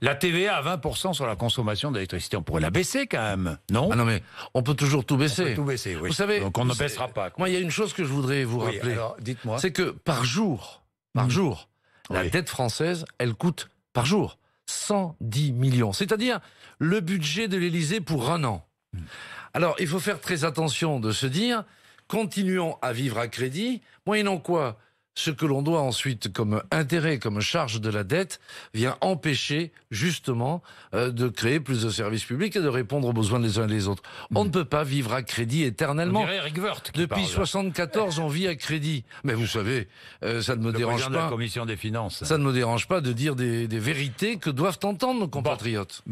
La TVA à 20% sur la consommation d'électricité, on pourrait la baisser quand même, non ah Non, mais on peut toujours tout baisser. On tout baisser, Vous savez, donc on ne baissera pas. Moi, il y a une chose que je voudrais vous rappeler. dites-moi. C'est que par jour, par hmm. jour, la dette française, elle coûte par jour 110 millions. C'est-à-dire le budget de l'Élysée pour un an. Hmm. Alors, il faut faire très attention de se dire, continuons à vivre à crédit, moyennant quoi ce que l'on doit ensuite comme intérêt, comme charge de la dette, vient empêcher justement euh, de créer plus de services publics et de répondre aux besoins des uns et des autres. On ne peut pas vivre à crédit éternellement. Depuis 74, on vit à crédit. Mais vous savez, euh, ça ne me dérange pas. De la commission des finances. Ça ne me dérange pas de dire des, vérités que doivent entendre nos compatriotes.